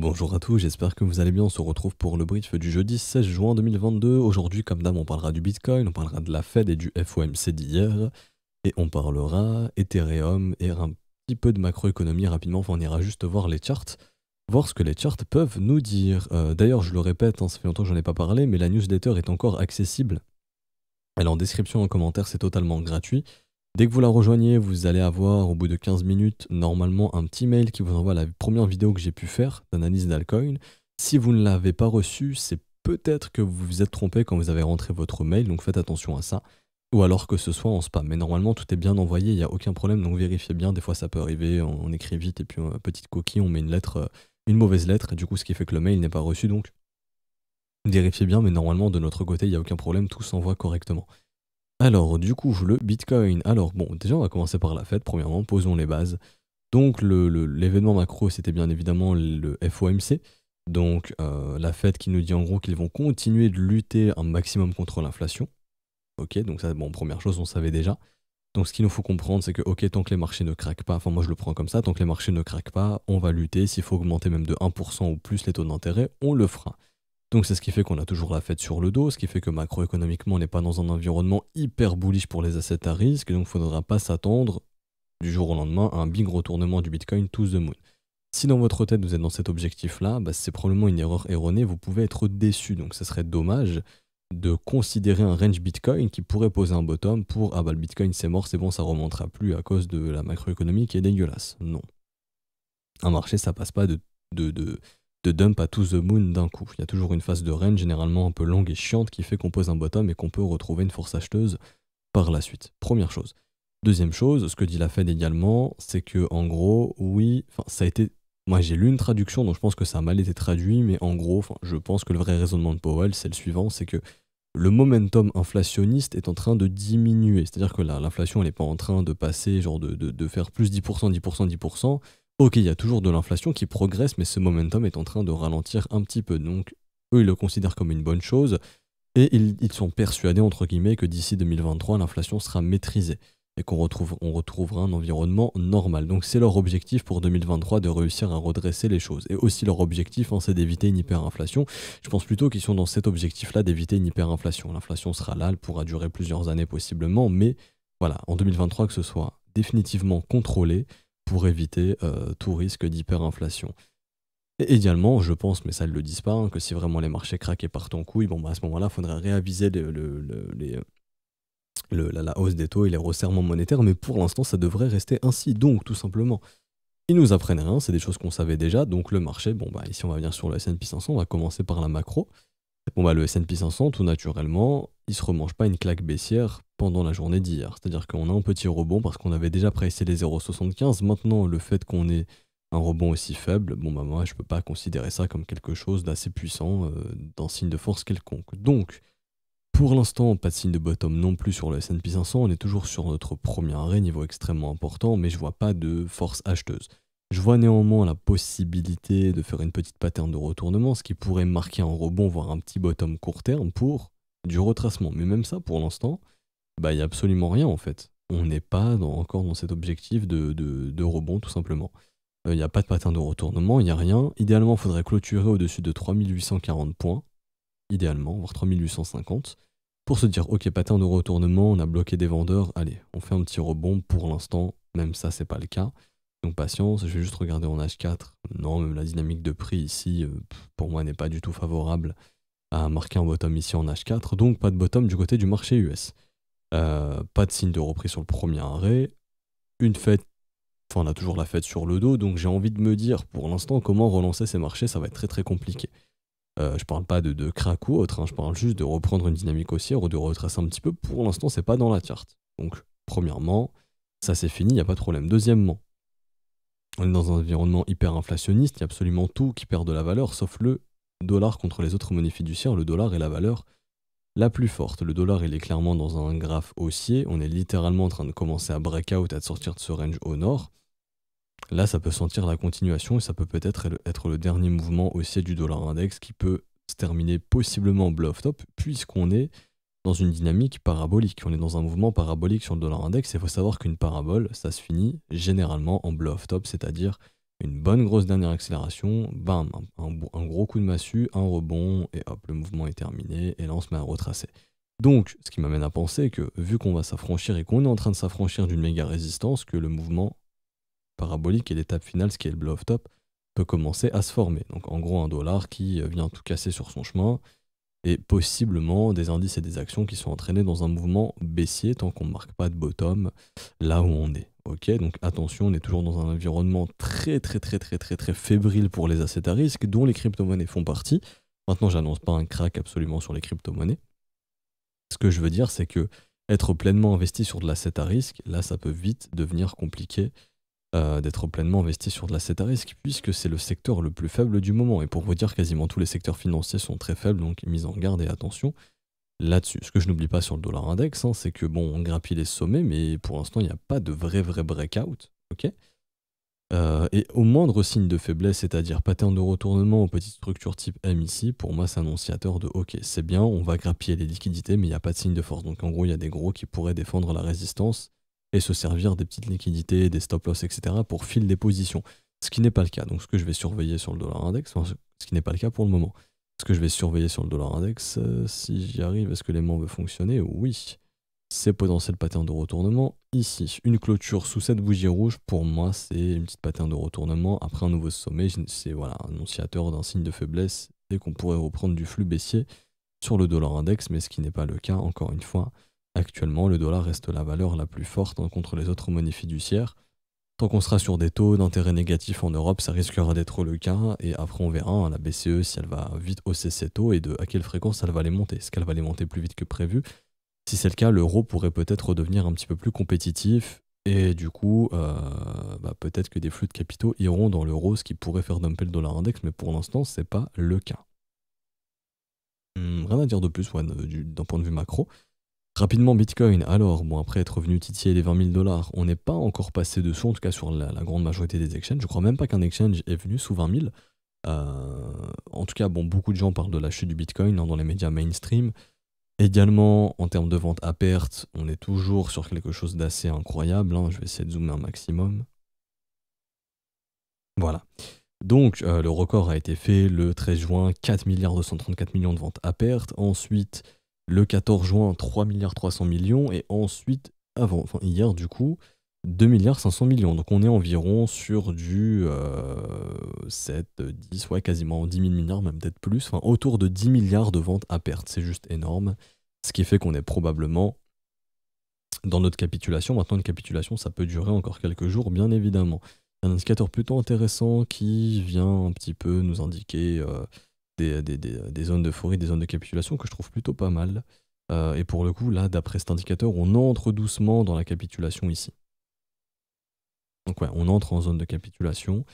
Bonjour à tous, j'espère que vous allez bien. On se retrouve pour le brief du jeudi 16 juin 2022. Aujourd'hui, comme d'hab, on parlera du Bitcoin, on parlera de la Fed et du FOMC d'hier, et on parlera Ethereum et un petit peu de macroéconomie rapidement. on ira juste voir les charts, voir ce que les charts peuvent nous dire. Euh, d'ailleurs, je le répète, hein, ça fait longtemps que j'en ai pas parlé, mais la newsletter est encore accessible. Elle est en description, en commentaire, c'est totalement gratuit. Dès que vous la rejoignez, vous allez avoir au bout de 15 minutes normalement un petit mail qui vous envoie la première vidéo que j'ai pu faire d'analyse d'Alcoin. Si vous ne l'avez pas reçu, c'est peut-être que vous vous êtes trompé quand vous avez rentré votre mail, donc faites attention à ça. Ou alors que ce soit en spam. Mais normalement, tout est bien envoyé, il n'y a aucun problème, donc vérifiez bien. Des fois, ça peut arriver, on écrit vite et puis euh, petite coquille, on met une lettre, euh, une mauvaise lettre, et du coup, ce qui fait que le mail n'est pas reçu. Donc, vérifiez bien, mais normalement, de notre côté, il n'y a aucun problème, tout s'envoie correctement. Alors, du coup, le Bitcoin. Alors, bon, déjà, on va commencer par la fête. Premièrement, posons les bases. Donc, l'événement macro, c'était bien évidemment le FOMC. Donc, euh, la fête qui nous dit en gros qu'ils vont continuer de lutter un maximum contre l'inflation. Ok, donc ça, bon, première chose, on savait déjà. Donc, ce qu'il nous faut comprendre, c'est que, ok, tant que les marchés ne craquent pas, enfin, moi je le prends comme ça, tant que les marchés ne craquent pas, on va lutter. S'il faut augmenter même de 1% ou plus les taux d'intérêt, on le fera. Donc c'est ce qui fait qu'on a toujours la fête sur le dos, ce qui fait que macroéconomiquement on n'est pas dans un environnement hyper bullish pour les assets à risque, donc il ne faudra pas s'attendre du jour au lendemain à un big retournement du Bitcoin to the moon. Si dans votre tête vous êtes dans cet objectif-là, bah, c'est probablement une erreur erronée, vous pouvez être déçu, donc ce serait dommage de considérer un range Bitcoin qui pourrait poser un bottom pour ah bah le Bitcoin c'est mort, c'est bon, ça remontera plus à cause de la macroéconomie qui est dégueulasse. Non. Un marché ça passe pas de, de, de de dump à tout The Moon d'un coup. Il y a toujours une phase de reine généralement un peu longue et chiante qui fait qu'on pose un bottom et qu'on peut retrouver une force acheteuse par la suite. Première chose. Deuxième chose, ce que dit la Fed également, c'est que en gros, oui, ça a été. Moi j'ai lu une traduction, donc je pense que ça a mal été traduit, mais en gros, je pense que le vrai raisonnement de Powell, c'est le suivant, c'est que le momentum inflationniste est en train de diminuer. C'est-à-dire que l'inflation, elle n'est pas en train de passer, genre de faire plus 10%, 10%, 10%. Ok, il y a toujours de l'inflation qui progresse, mais ce momentum est en train de ralentir un petit peu. Donc, eux, ils le considèrent comme une bonne chose et ils, sont persuadés, entre guillemets, que d'ici 2023, l'inflation sera maîtrisée et qu'on retrouvera un environnement normal. Donc, c'est leur objectif pour 2023 de réussir à redresser les choses. Et aussi, leur objectif, hein, c'est d'éviter une hyperinflation. Je pense plutôt qu'ils sont dans cet objectif-là d'éviter une hyperinflation. L'inflation sera là, elle pourra durer plusieurs années possiblement, mais voilà, en 2023, que ce soit définitivement contrôlé pour éviter euh, tout risque d'hyperinflation. Et également, je pense, mais ça ne le disent pas, hein, que si vraiment les marchés craquent par partent en couille, bon, bah, à ce moment-là, il faudrait réaviser la, hausse des taux et les resserrements monétaires, mais pour l'instant, ça devrait rester ainsi. Donc, tout simplement, ils nous apprennent rien, c'est des choses qu'on savait déjà. Donc, le marché, bon, bah, ici, on va venir sur le SP 500, on va commencer par la macro. Bon, bah, le S&P 500, tout naturellement, il se remange pas une claque baissière pendant la journée d'hier. C'est-à-dire qu'on a un petit rebond parce qu'on avait déjà pressé les 0,75. Maintenant, le fait qu'on ait un rebond aussi faible, bon, bah, moi, je peux pas considérer ça comme quelque chose d'assez puissant euh, d'un signe de force quelconque. Donc, pour l'instant, pas de signe de bottom non plus sur le S&P 500. On est toujours sur notre premier arrêt, niveau extrêmement important, mais je vois pas de force acheteuse. Je vois néanmoins la possibilité de faire une petite pattern de retournement, ce qui pourrait marquer un rebond, voire un petit bottom court terme pour du retracement. Mais même ça, pour l'instant, bah, il n'y a absolument rien en fait. On n'est pas encore dans cet objectif de, rebond tout simplement. Euh, il n'y a pas de pattern de retournement, il n'y a rien. Idéalement, il faudrait clôturer au-dessus de 3840 points, idéalement, voire 3850, pour se dire, ok, pattern de retournement, on a bloqué des vendeurs, allez, on fait un petit rebond. Pour l'instant, même ça, c'est pas le cas. Donc patience, je vais juste regarder en H4. Non, même la dynamique de prix ici, euh, pour moi, n'est pas du tout favorable à marquer un bottom ici en H4. Donc pas de bottom du côté du marché US. Euh, pas de signe de repris sur le premier arrêt. Une fête, enfin on a toujours la fête sur le dos, donc j'ai envie de me dire pour l'instant comment relancer ces marchés, ça va être très très compliqué. Euh, je parle pas de, de ou autre, hein. je parle juste de reprendre une dynamique haussière ou de retracer un petit peu. Pour l'instant, c'est pas dans la charte. Donc, premièrement, ça c'est fini, il n'y a pas de problème. Deuxièmement, on est dans un environnement hyper inflationniste, il y a absolument tout qui perd de la valeur, sauf le dollar contre les autres monnaies fiduciaires. Le dollar est la valeur la plus forte. Le dollar, il est clairement dans un graphe haussier. On est littéralement en train de commencer à break out, à sortir de ce range au nord. Là, ça peut sentir la continuation et ça peut peut-être être le dernier mouvement haussier du dollar index qui peut se terminer possiblement bluff top, puisqu'on est dans une dynamique parabolique. On est dans un mouvement parabolique sur le dollar index. Il faut savoir qu'une parabole, ça se finit généralement en blow top, c'est-à-dire une bonne grosse dernière accélération, bam, un, gros coup de massue, un rebond, et hop, le mouvement est terminé, et là on se met à retracer. Donc, ce qui m'amène à penser que, vu qu'on va s'affranchir et qu'on est en train de s'affranchir d'une méga résistance, que le mouvement parabolique et l'étape finale, ce qui est le blow top, peut commencer à se former. Donc, en gros, un dollar qui vient tout casser sur son chemin, et possiblement des indices et des actions qui sont entraînés dans un mouvement baissier tant qu'on ne marque pas de bottom là où on est. Ok, donc attention, on est toujours dans un environnement très très très très très très fébrile pour les assets à risque, dont les crypto-monnaies font partie. Maintenant, j'annonce pas un crack absolument sur les crypto-monnaies. Ce que je veux dire, c'est que être pleinement investi sur de l'asset à risque, là, ça peut vite devenir compliqué euh, d'être pleinement investi sur de la à risque, puisque c'est le secteur le plus faible du moment. Et pour vous dire, quasiment tous les secteurs financiers sont très faibles, donc mise en garde et attention là-dessus. Ce que je n'oublie pas sur le dollar index, hein, c'est que bon, on grappille les sommets, mais pour l'instant, il n'y a pas de vrai, vrai breakout. ok euh, et au moindre signe de faiblesse, c'est-à-dire pattern de retournement aux petites structures type M ici, pour moi c'est annonciateur de ok, c'est bien, on va grappiller les liquidités, mais il n'y a pas de signe de force. Donc en gros, il y a des gros qui pourraient défendre la résistance et se servir des petites liquidités, des stop-loss, etc. pour filer des positions. Ce qui n'est pas le cas. Donc ce que je vais surveiller sur le dollar index, ce qui n'est pas le cas pour le moment. Ce que je vais surveiller sur le dollar index, euh, si j'y arrive, est-ce que l'aimant veut fonctionner Oui. C'est potentiel pattern de retournement ici. Une clôture sous cette bougie rouge, pour moi, c'est une petite pattern de retournement. Après un nouveau sommet, c'est voilà, un annonciateur d'un signe de faiblesse et qu'on pourrait reprendre du flux baissier sur le dollar index, mais ce qui n'est pas le cas, encore une fois. Actuellement, le dollar reste la valeur la plus forte hein, contre les autres monnaies fiduciaires. Tant qu'on sera sur des taux d'intérêt négatifs en Europe, ça risquera d'être le cas, et après on verra à hein, la BCE si elle va vite hausser ses taux et de à quelle fréquence elle va les monter. Est-ce qu'elle va les monter plus vite que prévu Si c'est le cas, l'euro pourrait peut-être redevenir un petit peu plus compétitif, et du coup, euh, bah, peut-être que des flux de capitaux iront dans l'euro, ce qui pourrait faire dumper le dollar index, mais pour l'instant, ce n'est pas le cas. Hum, rien à dire de plus euh, d'un point de vue macro. Rapidement, Bitcoin, alors, bon, après être venu titiller les 20 000 dollars, on n'est pas encore passé dessous, en tout cas sur la, grande majorité des exchanges. Je crois même pas qu'un exchange est venu sous 20 000. Euh, en tout cas, bon, beaucoup de gens parlent de la chute du Bitcoin hein, dans les médias mainstream. Également, en termes de vente à perte, on est toujours sur quelque chose d'assez incroyable. Hein. Je vais essayer de zoomer un maximum. Voilà. Donc, euh, le record a été fait le 13 juin, 4 milliards 234 millions de ventes à perte. Ensuite, le 14 juin 3,3 milliards millions et ensuite avant enfin hier du coup 2,5 milliards millions. Donc on est environ sur du 7 euh, 10 ouais quasiment 10 000 milliards même peut-être plus, enfin autour de 10 milliards de ventes à perte, c'est juste énorme. Ce qui fait qu'on est probablement dans notre capitulation. Maintenant, une capitulation, ça peut durer encore quelques jours, bien évidemment. Un indicateur plutôt intéressant qui vient un petit peu nous indiquer euh, des, zones de des zones des zones de capitulation que je trouve plutôt pas mal. Euh, et pour le coup, là, d'après cet indicateur, on entre doucement dans la capitulation ici. Donc ouais, on entre en zone de capitulation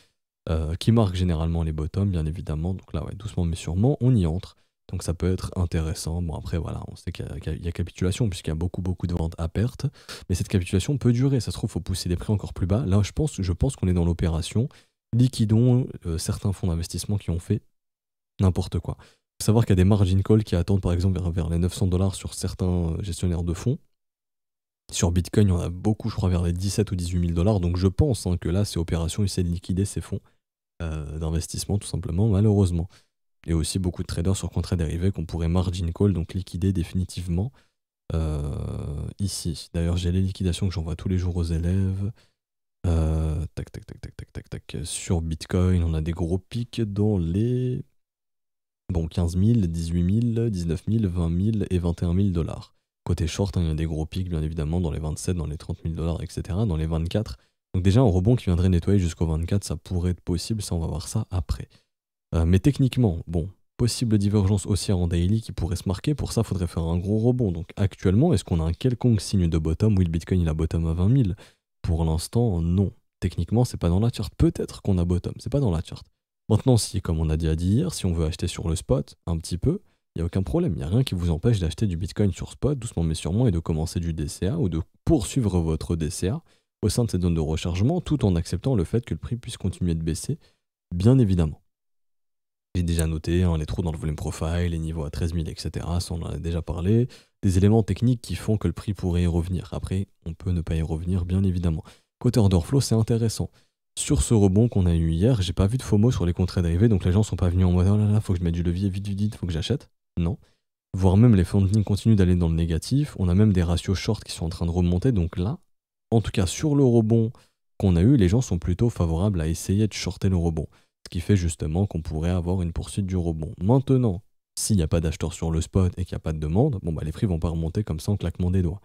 euh, qui marque généralement les bottoms, bien évidemment. Donc là, ouais, doucement mais sûrement, on y entre. Donc ça peut être intéressant. Bon après voilà, on sait qu'il y, a capitulation puisqu'il y a beaucoup beaucoup de ventes à perte, mais cette capitulation peut durer. Ça se trouve, faut pousser des prix encore plus bas. Là, je pense, je pense qu'on est dans l'opération liquidons euh, certains fonds d'investissement qui ont fait n'importe quoi. Il faut savoir qu'il y a des margin calls qui attendent par exemple vers, les 900 dollars sur certains euh, gestionnaires de fonds. Sur Bitcoin, il y en a beaucoup, je crois, vers les 17 ou 18 000 dollars. Donc je pense hein, que là, ces opérations essaient de liquider ces fonds euh, d'investissement, tout simplement, malheureusement. Et aussi beaucoup de traders sur contrats dérivés qu'on pourrait margin call, donc liquider définitivement euh, ici. D'ailleurs, j'ai les liquidations que j'envoie tous les jours aux élèves. tac, tac, tac, tac, tac, tac, tac. Sur Bitcoin, on a des gros pics dans les Bon, 15 000, 18 000, 19 000, 20 000 et 21 000 dollars. Côté short, hein, il y a des gros pics, bien évidemment, dans les 27, dans les 30 000 dollars, etc., dans les 24. Donc déjà, un rebond qui viendrait nettoyer jusqu'au 24, ça pourrait être possible, ça on va voir ça après. Euh, mais techniquement, bon, possible divergence haussière en daily qui pourrait se marquer, pour ça faudrait faire un gros rebond. Donc actuellement, est-ce qu'on a un quelconque signe de bottom où le Bitcoin il a bottom à 20 000. Pour l'instant, non. Techniquement, c'est pas dans la charte. Peut-être qu'on a bottom, c'est pas dans la charte. Maintenant, si, comme on a dit à dire, si on veut acheter sur le spot, un petit peu, il n'y a aucun problème. Il n'y a rien qui vous empêche d'acheter du Bitcoin sur spot, doucement mais sûrement, et de commencer du DCA ou de poursuivre votre DCA au sein de ces zones de rechargement, tout en acceptant le fait que le prix puisse continuer de baisser, bien évidemment. J'ai déjà noté hein, les trous dans le volume profile, les niveaux à 13 000, etc. Ça, on en a déjà parlé. Des éléments techniques qui font que le prix pourrait y revenir. Après, on peut ne pas y revenir, bien évidemment. Côté order c'est intéressant. Sur ce rebond qu'on a eu hier, j'ai pas vu de FOMO sur les contrats d'arrivée, donc les gens sont pas venus en mode oh là là, faut que je mette du levier, vite, vite, vite, faut que j'achète. Non. Voire même les funding continuent d'aller dans le négatif, on a même des ratios short qui sont en train de remonter, donc là, en tout cas sur le rebond qu'on a eu, les gens sont plutôt favorables à essayer de shorter le rebond. Ce qui fait justement qu'on pourrait avoir une poursuite du rebond. Maintenant, s'il n'y a pas d'acheteurs sur le spot et qu'il n'y a pas de demande, bon bah les prix vont pas remonter comme ça en claquement des doigts.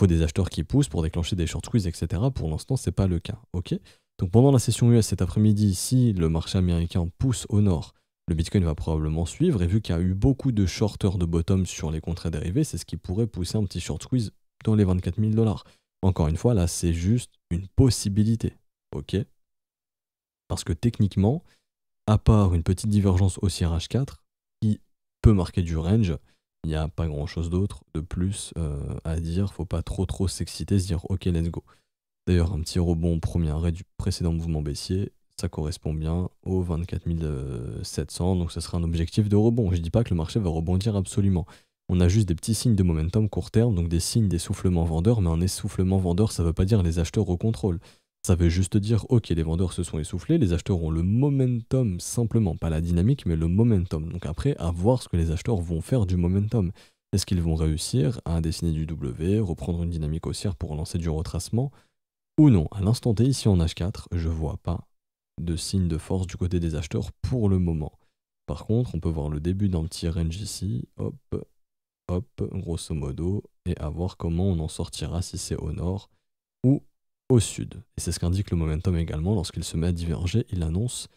Faut des acheteurs qui poussent pour déclencher des short squeeze, etc. Pour l'instant, c'est pas le cas. Ok donc pendant la session US cet après-midi, si le marché américain pousse au nord, le Bitcoin va probablement suivre, et vu qu'il y a eu beaucoup de shorteurs de bottom sur les contrats dérivés, c'est ce qui pourrait pousser un petit short squeeze dans les 24 000 dollars. Encore une fois, là, c'est juste une possibilité. OK Parce que techniquement, à part une petite divergence au crh 4 qui peut marquer du range, il n'y a pas grand chose d'autre de plus euh, à dire. Faut pas trop trop s'exciter, se dire OK, let's go. D'ailleurs, un petit rebond au premier arrêt du précédent mouvement baissier, ça correspond bien au 24 700, euh, donc ce sera un objectif de rebond. Je ne dis pas que le marché va rebondir absolument. On a juste des petits signes de momentum court terme, donc des signes d'essoufflement vendeur, mais un essoufflement vendeur, ça ne veut pas dire les acheteurs au contrôle. Ça veut juste dire, ok, les vendeurs se sont essoufflés, les acheteurs ont le momentum simplement, pas la dynamique, mais le momentum. Donc après, à voir ce que les acheteurs vont faire du momentum. Est-ce qu'ils vont réussir à dessiner du W, reprendre une dynamique haussière pour lancer du retracement ou non. À l'instant T, ici en H4, je vois pas de signe de force du côté des acheteurs pour le moment. Par contre, on peut voir le début d'un petit range ici, hop, hop, grosso modo, et à voir comment on en sortira si c'est au nord ou au sud. Et c'est ce qu'indique le momentum également, lorsqu'il se met à diverger, il annonce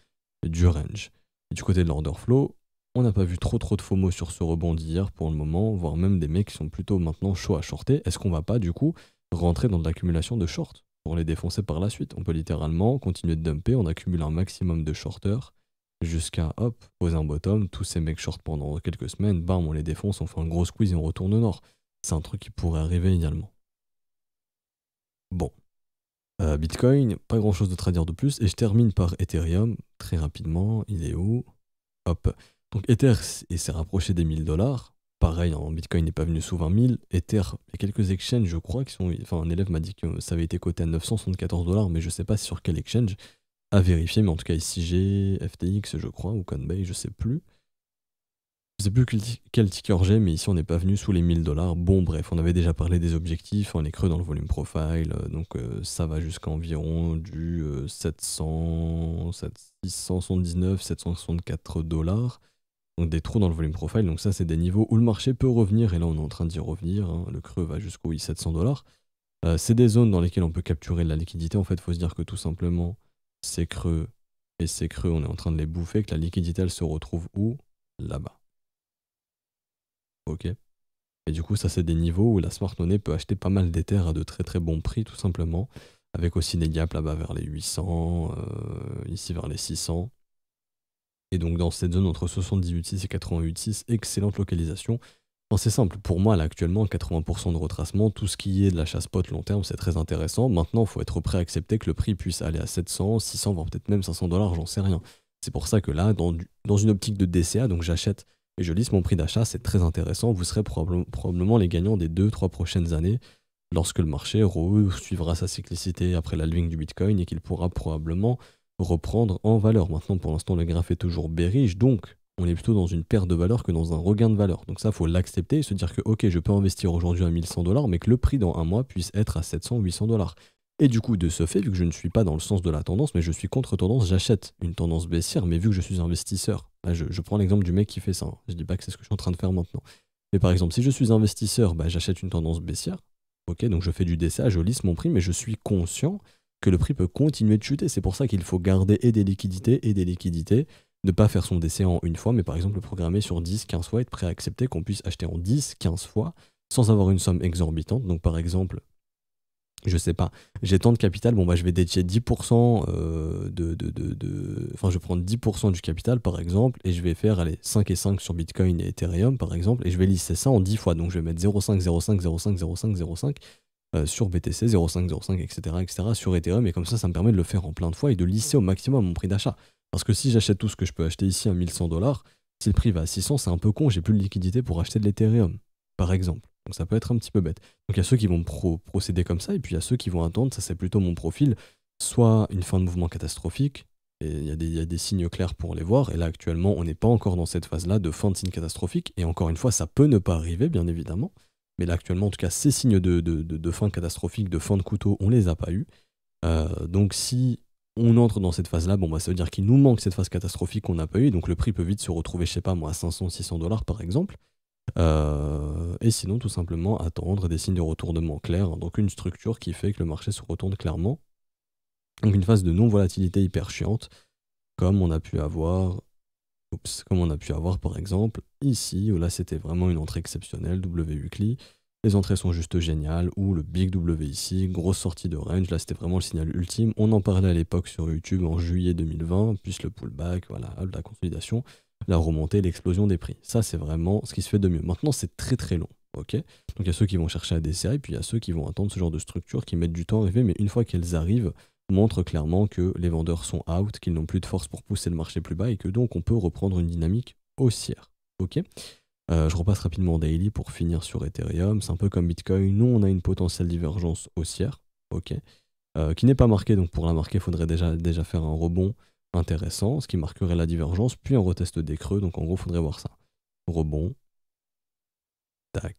du range. Et du côté de l'order flow, on n'a pas vu trop trop de FOMO sur ce rebond d'hier pour le moment, voire même des mecs qui sont plutôt maintenant chauds à shorter. Est-ce qu'on va pas du coup rentrer dans de l'accumulation de shorts pour les défoncer par la suite. On peut littéralement continuer de dumper, on accumule un maximum de shorters jusqu'à hop, poser un bottom, tous ces mecs short pendant quelques semaines, bam, on les défonce, on fait un gros squeeze et on retourne au nord. C'est un truc qui pourrait arriver également. Bon. Euh, Bitcoin, pas grand chose de traduire de plus. Et je termine par Ethereum, très rapidement. Il est où Hop. Donc Ether s'est rapproché des 1000 dollars pareil, en Bitcoin n'est pas venu sous 20 000. Ether, il y a quelques exchanges, je crois, qui sont. Enfin, un élève m'a dit que ça avait été coté à 974 dollars, mais je ne sais pas sur quel exchange. À vérifier, mais en tout cas, ICG, FTX, je crois, ou Coinbase, je sais plus. Je sais plus quel ticker j'ai, mais ici on n'est pas venu sous les 1000 dollars. Bon, bref, on avait déjà parlé des objectifs, on est creux dans le volume profile, euh, donc euh, ça va jusqu'à environ du 700, euh, 764 dollars. Donc des trous dans le volume profile. Donc ça, c'est des niveaux où le marché peut revenir. Et là, on est en train d'y revenir. Hein. Le creux va jusqu'au 700 dollars. Euh, c'est des zones dans lesquelles on peut capturer de la liquidité. En fait, il faut se dire que tout simplement, ces creux et ces creux, on est en train de les bouffer. Que la liquidité, elle se retrouve où Là-bas. Ok Et du coup, ça, c'est des niveaux où la smart money peut acheter pas mal terres à de très très bons prix, tout simplement. Avec aussi des gaps là-bas vers les 800, euh, ici vers les 600. Et donc dans cette zone entre 78.6 et 88.6, excellente localisation. c'est simple, pour moi là actuellement 80% de retracement, tout ce qui est de la chasse long terme c'est très intéressant. Maintenant il faut être prêt à accepter que le prix puisse aller à 700, 600, voire peut-être même 500 dollars, j'en sais rien. C'est pour ça que là, dans, une optique de DCA, donc j'achète et je lisse mon prix d'achat, c'est très intéressant. Vous serez probablement les gagnants des 2-3 prochaines années lorsque le marché suivra sa cyclicité après la du Bitcoin et qu'il pourra probablement reprendre en valeur. Maintenant, pour l'instant, le graphe est toujours bearish, donc on est plutôt dans une perte de valeur que dans un regain de valeur. Donc ça, il faut l'accepter et se dire que, ok, je peux investir aujourd'hui à 1100 dollars, mais que le prix dans un mois puisse être à 700, 800 dollars. Et du coup, de ce fait, vu que je ne suis pas dans le sens de la tendance, mais je suis contre tendance, j'achète une tendance baissière, mais vu que je suis investisseur, bah, je, prends l'exemple du mec qui fait ça, hein. je dis pas que c'est ce que je suis en train de faire maintenant. Mais par exemple, si je suis investisseur, bah, j'achète une tendance baissière, ok, donc je fais du dessin, je lisse mon prix, mais je suis conscient que le prix peut continuer de chuter. C'est pour ça qu'il faut garder et des liquidités et des liquidités. Ne pas faire son décès en une fois, mais par exemple le programmer sur 10, 15 fois, être prêt à accepter qu'on puisse acheter en 10, 15 fois sans avoir une somme exorbitante. Donc par exemple, je sais pas, j'ai tant de capital, bon bah je vais détier 10% euh, de, de, Enfin, je vais prendre 10% du capital par exemple, et je vais faire, allez, 5 et 5 sur Bitcoin et Ethereum par exemple, et je vais lisser ça en 10 fois. Donc je vais mettre 0,5, 0,5, 0,5, 0,5, 0,5 euh, sur BTC 0.5, etc., etc., sur Ethereum. Et comme ça, ça me permet de le faire en plein de fois et de lisser au maximum mon prix d'achat. Parce que si j'achète tout ce que je peux acheter ici à 1100 dollars, si le prix va à 600, c'est un peu con, j'ai plus de liquidité pour acheter de l'Ethereum, par exemple. Donc ça peut être un petit peu bête. Donc il y a ceux qui vont procéder comme ça, et puis il y a ceux qui vont attendre, ça c'est plutôt mon profil, soit une fin de mouvement catastrophique, et il y, y, a des signes clairs pour les voir, et là actuellement on n'est pas encore dans cette phase-là de fin de signe catastrophique, et encore une fois ça peut ne pas arriver bien évidemment, mais là, actuellement, en tout cas, ces signes de, fin catastrophique, de fin de couteau, on ne les a pas eu. Euh, donc, si on entre dans cette phase-là, bon, bah, ça veut dire qu'il nous manque cette phase catastrophique qu'on n'a pas eu. Donc, le prix peut vite se retrouver, je sais pas, moi, à 500, 600 dollars, par exemple. Euh, et sinon, tout simplement, attendre des signes de retournement clairs. Donc, une structure qui fait que le marché se retourne clairement. Donc, une phase de non-volatilité hyper chiante, comme on a pu avoir comme on a pu avoir par exemple ici, où là c'était vraiment une entrée exceptionnelle, WUCLI, les entrées sont juste géniales, ou le Big W ici, grosse sortie de range, là c'était vraiment le signal ultime. On en parlait à l'époque sur YouTube en juillet 2020, puis le pullback, voilà, la consolidation, la remontée, l'explosion des prix. Ça c'est vraiment ce qui se fait de mieux. Maintenant c'est très très long, ok Donc il y a ceux qui vont chercher à desserrer, puis il y a ceux qui vont attendre ce genre de structure qui mettent du temps à arriver, mais une fois qu'elles arrivent, montre clairement que les vendeurs sont out, qu'ils n'ont plus de force pour pousser le marché plus bas et que donc on peut reprendre une dynamique haussière. Ok euh, je repasse rapidement daily pour finir sur Ethereum. C'est un peu comme Bitcoin. Nous, on a une potentielle divergence haussière, ok, euh, qui n'est pas marquée. Donc pour la marquer, il faudrait déjà, déjà faire un rebond intéressant, ce qui marquerait la divergence, puis un retest des creux. Donc en gros, il faudrait voir ça. Rebond. Tac.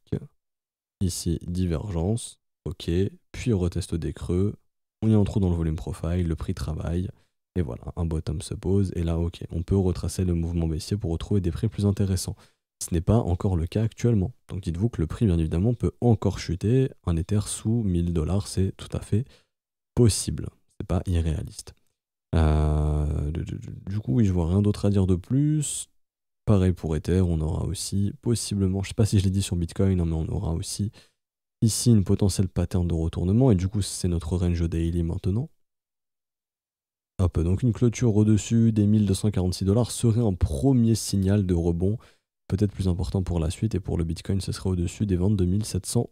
Ici, divergence. Ok. Puis retest des creux on y entre dans le volume profile, le prix travaille, et voilà, un bottom se pose, et là, ok, on peut retracer le mouvement baissier pour retrouver des prix plus intéressants. Ce n'est pas encore le cas actuellement. Donc dites-vous que le prix, bien évidemment, peut encore chuter. Un Ether sous 1000 dollars, c'est tout à fait possible. Ce n'est pas irréaliste. Euh, du coup, oui, je vois rien d'autre à dire de plus. Pareil pour Ether, on aura aussi possiblement, je sais pas si je l'ai dit sur Bitcoin, hein, mais on aura aussi ici une potentielle pattern de retournement, et du coup c'est notre range daily maintenant. Hop, donc une clôture au-dessus des 1246 dollars serait un premier signal de rebond, peut-être plus important pour la suite, et pour le Bitcoin ce serait au-dessus des ventes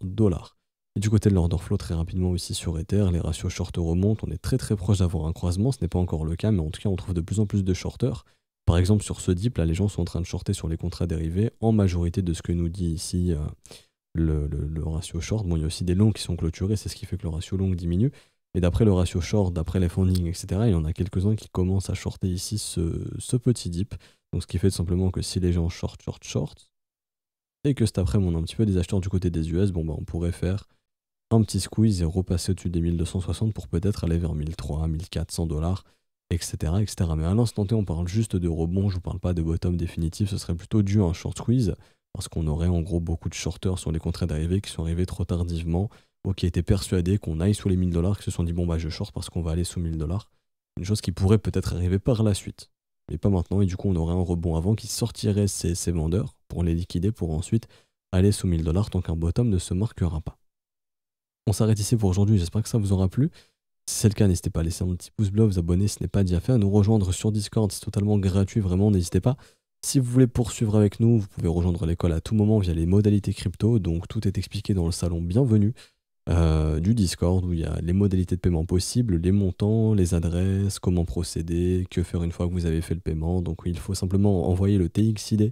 dollars. Et du côté de l'order flow, très rapidement aussi sur Ether, les ratios short remontent, on est très très proche d'avoir un croisement, ce n'est pas encore le cas, mais en tout cas on trouve de plus en plus de shorteurs. Par exemple sur ce dip, là les gens sont en train de shorter sur les contrats dérivés, en majorité de ce que nous dit ici... Euh, le, le, ratio short. Bon, il y a aussi des longs qui sont clôturés, c'est ce qui fait que le ratio long diminue. Et d'après le ratio short, d'après les funding, etc., il y en a quelques-uns qui commencent à shorter ici ce, ce, petit dip. Donc ce qui fait simplement que si les gens short, short, short, et que cet après-midi on a un petit peu des acheteurs du côté des US, bon ben on pourrait faire un petit squeeze et repasser au-dessus des 1260 pour peut-être aller vers 1300, 1400 dollars, etc., etc. Mais à l'instant T, on parle juste de rebond, je vous parle pas de bottom définitif, ce serait plutôt dû à un short squeeze parce qu'on aurait en gros beaucoup de shorteurs sur les contrats d'arrivée qui sont arrivés trop tardivement ou qui étaient persuadés qu'on aille sous les 1000 dollars, qui se sont dit bon bah je short parce qu'on va aller sous 1000 dollars. Une chose qui pourrait peut-être arriver par la suite, mais pas maintenant, et du coup on aurait un rebond avant qui sortirait ces, vendeurs pour les liquider pour ensuite aller sous 1000 dollars tant qu'un bottom ne se marquera pas. On s'arrête ici pour aujourd'hui, j'espère que ça vous aura plu. Si c'est le cas, n'hésitez pas à laisser un petit pouce bleu, vous abonner, ce n'est pas déjà fait, à nous rejoindre sur Discord, c'est totalement gratuit, vraiment, n'hésitez pas. Si vous voulez poursuivre avec nous, vous pouvez rejoindre l'école à tout moment via les modalités crypto. Donc tout est expliqué dans le salon bienvenue euh, du Discord où il y a les modalités de paiement possibles, les montants, les adresses, comment procéder, que faire une fois que vous avez fait le paiement. Donc il faut simplement envoyer le TXID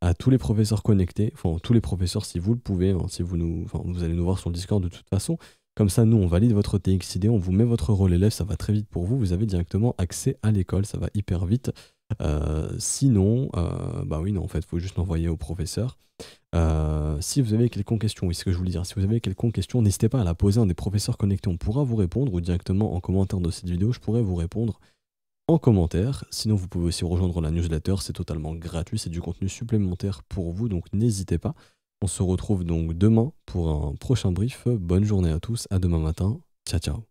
à tous les professeurs connectés, enfin tous les professeurs si vous le pouvez, hein, si vous nous, vous allez nous voir sur le Discord de toute façon. Comme ça, nous, on valide votre TXID, on vous met votre rôle élève, ça va très vite pour vous, vous avez directement accès à l'école, ça va hyper vite. Euh, sinon, euh, bah oui, non, en fait, il faut juste l'envoyer au professeur. Euh, si vous avez quelconque question, oui, ce que je voulais dire, si vous avez quelconque question, n'hésitez pas à la poser à un des professeurs connectés, on pourra vous répondre, ou directement en commentaire de cette vidéo, je pourrais vous répondre en commentaire. Sinon, vous pouvez aussi rejoindre la newsletter, c'est totalement gratuit, c'est du contenu supplémentaire pour vous, donc n'hésitez pas. On se retrouve donc demain pour un prochain brief. Bonne journée à tous, à demain matin. Ciao, ciao.